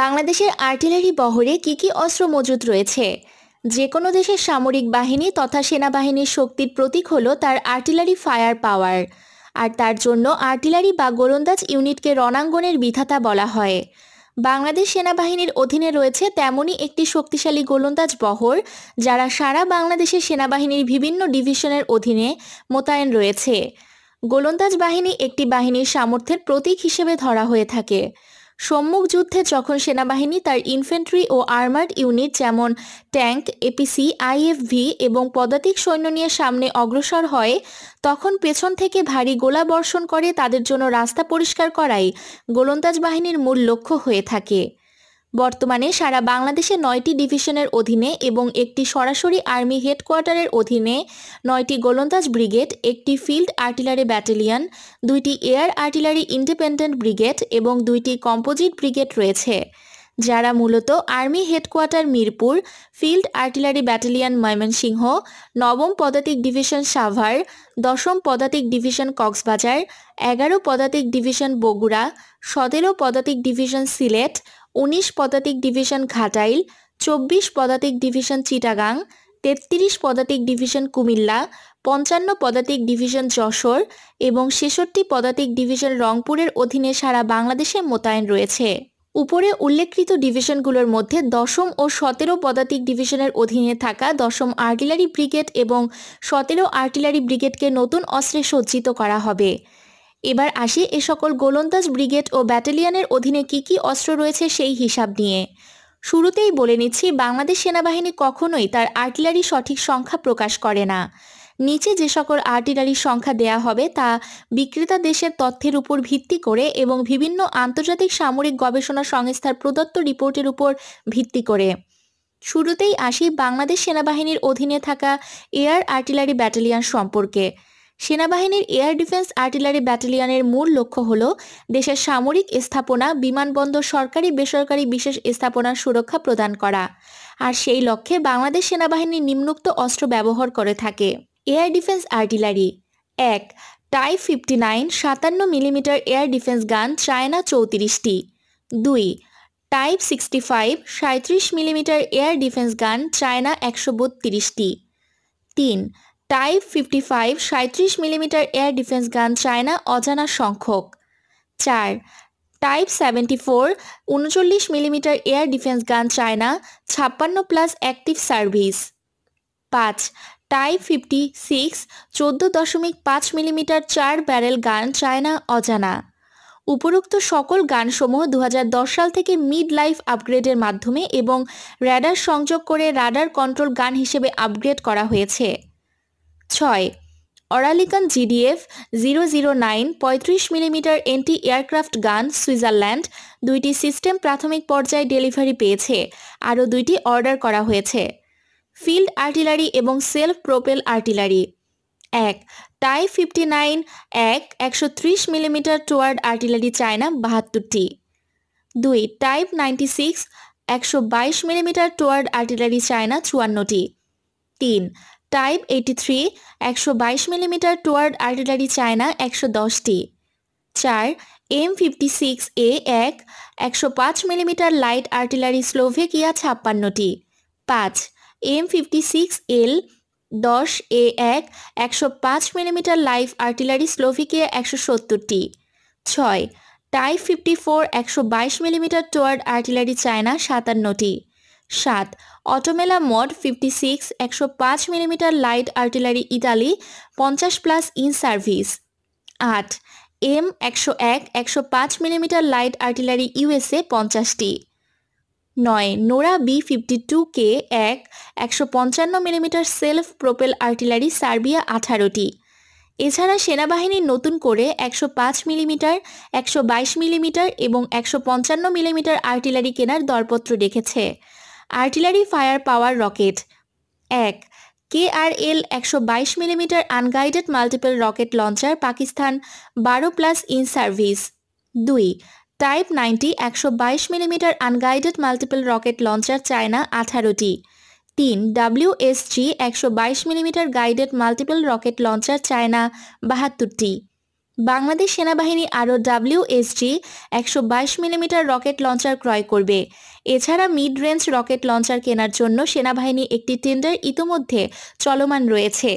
বাংলাদেশের আর্টিলারি বহরে কি কি অস্ত্র মজুদ রয়েছে যে কোনো দেশের সামরিক বাহিনী তথা সেনাবাহিনীর শক্তির প্রতীক হল তার আর্টিলারি ফায়ার পাওয়ার আর তার জন্য আর্টিলারি বা গোলন্দাজ ইউনিটকে রণাঙ্গনের বিধাতা বলা হয় বাংলাদেশ সেনাবাহিনীর অধীনে রয়েছে তেমনই একটি শক্তিশালী গোলন্দাজ বহর যারা সারা বাংলাদেশের সেনাবাহিনীর বিভিন্ন ডিভিশনের অধীনে মোতায়েন রয়েছে গোলন্দাজ বাহিনী একটি বাহিনীর সামর্থ্যের প্রতীক হিসেবে ধরা হয়ে থাকে সম্মুখ যুদ্ধে যখন সেনাবাহিনী তার ইনফেন্ট্রি ও আর্মার্ড ইউনিট যেমন ট্যাঙ্ক এপিসি আইএফভি এবং পদাতিক সৈন্য নিয়ে সামনে অগ্রসর হয় তখন পেছন থেকে ভারী গোলা বর্ষণ করে তাদের জন্য রাস্তা পরিষ্কার করাই গোলন্দাজ বাহিনীর মূল লক্ষ্য হয়ে থাকে বর্তমানে সারা বাংলাদেশে নয়টি ডিভিশনের অধীনে এবং একটি সরাসরি আর্মি হেডকোয়ার্টারের অধীনে নয়টি গোলন্দাজ ব্রিগেড একটি ফিল্ড আর্টিলারি ব্যাটালিয়ন দুইটি এয়ার আর্টিলারি ইন্ডিপেন্ডেন্ট ব্রিগেড এবং দুইটি কম্পোজিট ব্রিগেড রয়েছে যারা মূলত army headquarter Mirpur field artillery battalion Mymensingh নবম পদাতিক ডিভিশন সাভার দশম পদাতিক ডিভিশন কক্সবাজার এগারো পদাতিক ডিভিশন বগুড়া সতেরো পদাতিক ডিভিশন সিলেট উনিশ পদাতিক ডিভিশন ঘাটাইল চব্বিশ পদাতিক ডিভিশন চিটাগাং তেত্রিশ পদাতিক ডিভিশন কুমিল্লা পঞ্চান্ন পদাতিক ডিভিশন যশোর এবং ছেষট্টি পদাতিক ডিভিশন রংপুরের অধীনে সারা বাংলাদেশে মোতায়েন রয়েছে উপরে উল্লেখিত ডিভিশনগুলোর মধ্যে দশম ও সতেরো পদাতিক ডিভিশনের অধীনে থাকা দশম আর্টিলারি ব্রিগেড এবং সতেরো আর্টিলারি ব্রিগেডকে নতুন অস্ত্রে সজ্জিত করা হবে এবার আসি এ সকল গোলন্দাজ ব্রিগেড ও ব্যাটালিয়ানের অধীনে কি কি অস্ত্র রয়েছে সেই হিসাব নিয়ে শুরুতেই বলে নিচ্ছি বাংলাদেশ সেনাবাহিনী কখনোই তার আর্টিলারি সঠিক সংখ্যা প্রকাশ করে না নিচে যে সকল আর্টিলারির সংখ্যা দেয়া হবে তা বিক্রেতা দেশের তথ্যের উপর ভিত্তি করে এবং বিভিন্ন আন্তর্জাতিক সামরিক গবেষণা সংস্থার প্রদত্ত রিপোর্টের উপর ভিত্তি করে শুরুতেই আসি বাংলাদেশ সেনাবাহিনীর অধীনে থাকা এয়ার আর্টিলারি ব্যাটালিয়ান সম্পর্কে সেনাবাহিনীর এয়ার ডিফেন্স আর্টিলারি ব্যাটালিয়নের মূল লক্ষ্য হল দেশের সামরিক স্থাপনা বিমানবন্দর সরকারি বেসরকারি বিশেষ স্থাপনার সুরক্ষা প্রদান করা আর সেই লক্ষ্যে বাংলাদেশ সেনাবাহিনী নিম্নোক্ত অস্ত্র ব্যবহার করে থাকে এয়ার ডিফেন্স আর্টিলারি এক টাই ফিফটি নাইন সাতান্ন millimetre air defence gun China চৌত্রিশটি দুই টাইপ সিক্সটি ফাইভ সাঁত্রিশ millimetre air defence gun China একশো বত্রিশটি তিন টাইপ ফিফটি ফাইভ সাঁত্রিশ millimetre air defence gun China অজানা সংখ্যক চার টাইপ সেভেন্টি ফোর উনচল্লিশ millimetre air defence gun China ছাপ্পান্ন প্লাস অ্যাক্টিভ সার্ভিস পাঁচ টাইপ ফিফটি সিক্স চোদ্দো দশমিক পাঁচ মিলিমিটার চার ব্যারেল গান চায়না অজানা উপরোক্ত সকল গানসমূহ দু সাল থেকে মিড লাইফ আপগ্রেডের মাধ্যমে এবং র্যাডার সংযোগ করে রাডার কন্ট্রোল গান হিসেবে আপগ্রেড করা হয়েছে ছয় Oerlikon GDF zero zero nine পঁয়ত্রিশ millimetre anti aircraft gun Switzerland দুইটি সিস্টেম প্রাথমিক পর্যায়ে ডেলিভারি পেয়েছে আরও দুইটি অর্ডার করা হয়েছে ফিল্ড আর্টিলারি এবং সেলফ প্রোপেল আর্টিলারি এক টাই ফিফটি নাইন এক একশো ত্রিশ মিলিমিটার টোয়ার্ড আর্টিলারি চায়না বাহাত্তরটি দুই টাইপ নাইনটি সিক্স একশো বাইশ মিলিমিটার টোয়ার্ড আর্টিলারি চায়না চুয়ান্নটি তিন টাইপ এইটি থ্রি একশো বাইশ মিলিমিটার টোয়ার্ড আর্টিলারি চায়না একশো দশটি চার এম ফিফটি সিক্স এ এক একশো পাঁচ মিলিমিটার লাইট আর্টিলারি স্লোভেকিয়া ছাপ্পান্নটি পাঁচ এম ফিফটি সিক্স এল দশ এ এক একশো পাঁচ মিলিমিটার লাইফ আর্টিলারি স্লোভিকিয়া একশো সত্তরটি ছয় টাইপ ফিফটি ফোর একশো বাইশ মিলিমিটার টোয়ার্ড আর্টিলারি চায়না সাতান্নটি সাত অটোমেলা মড ফিফটি সিক্স একশো পাঁচ মিলিমিটার লাইট আর্টিলারি ইতালি পঞ্চাশ প্লাস ইন সার্ভিস আট এম একশো এক একশো পাঁচ মিলিমিটার লাইট আর্টিলারি ইউএসএ পঞ্চাশটি নয় Nora B fifty two K এক একশো পঞ্চান্ন millimetre self propel artillery Serbia আঠারোটি এছাড়া সেনাবাহিনী নতুন করে একশো পাঁচ মিলিমিটার একশো বাইশ মিলিমিটার এবং একশো পঞ্চান্ন মিলিমিটার আর্টিলারি কেনার দরপত্র রেখেছে আর্টিলারি ফায়ার পাওয়ার রকেট এক কেআরএল একশো বাইশ millimetre unguided multiple rocket launcher Pakistan বারো প্লাস ইন সার্ভিস দুই টাইপ নাইনটি একশো বাইশ millimetre unguided multiple rocket launcher China আঠারোটি তিন ডাব্লিউএসজি একশো বাইশ millimetre guided multiple rocket launcher China বাহাত্তরটি বাংলাদেশ সেনাবাহিনী আরও ডাব্লিউএসজি একশো বাইশ মিলিমিটার রকেট লঞ্চার ক্রয় করবে এছাড়া মিড রেঞ্জ রকেট লঞ্চার কেনার জন্য সেনাবাহিনী একটি টেন্ডার ইতোমধ্যে চলমান রয়েছে